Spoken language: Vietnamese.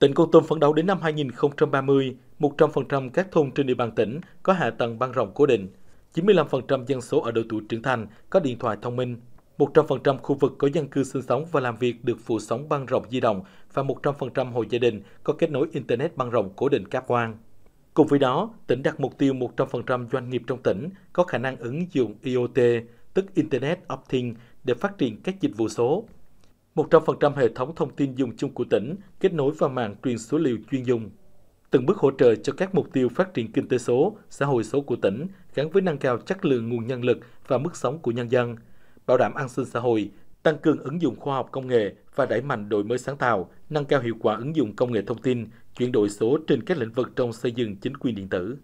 Tỉnh Cô Tum phấn đấu đến năm 2030, 100% các thôn trên địa bàn tỉnh có hạ tầng băng rộng cố định, 95% dân số ở độ tuổi trưởng thành có điện thoại thông minh, 100% khu vực có dân cư sinh sống và làm việc được phủ sóng băng rộng di động và 100% hộ gia đình có kết nối Internet băng rộng cố định cáp quang. Cùng với đó, tỉnh đặt mục tiêu 100% doanh nghiệp trong tỉnh có khả năng ứng dụng IoT, tức Internet of Things, để phát triển các dịch vụ số. 100% hệ thống thông tin dùng chung của tỉnh kết nối vào mạng truyền số liệu chuyên dùng, từng bước hỗ trợ cho các mục tiêu phát triển kinh tế số, xã hội số của tỉnh gắn với nâng cao chất lượng nguồn nhân lực và mức sống của nhân dân, bảo đảm an sinh xã hội, tăng cường ứng dụng khoa học công nghệ và đẩy mạnh đổi mới sáng tạo, nâng cao hiệu quả ứng dụng công nghệ thông tin, chuyển đổi số trên các lĩnh vực trong xây dựng chính quyền điện tử.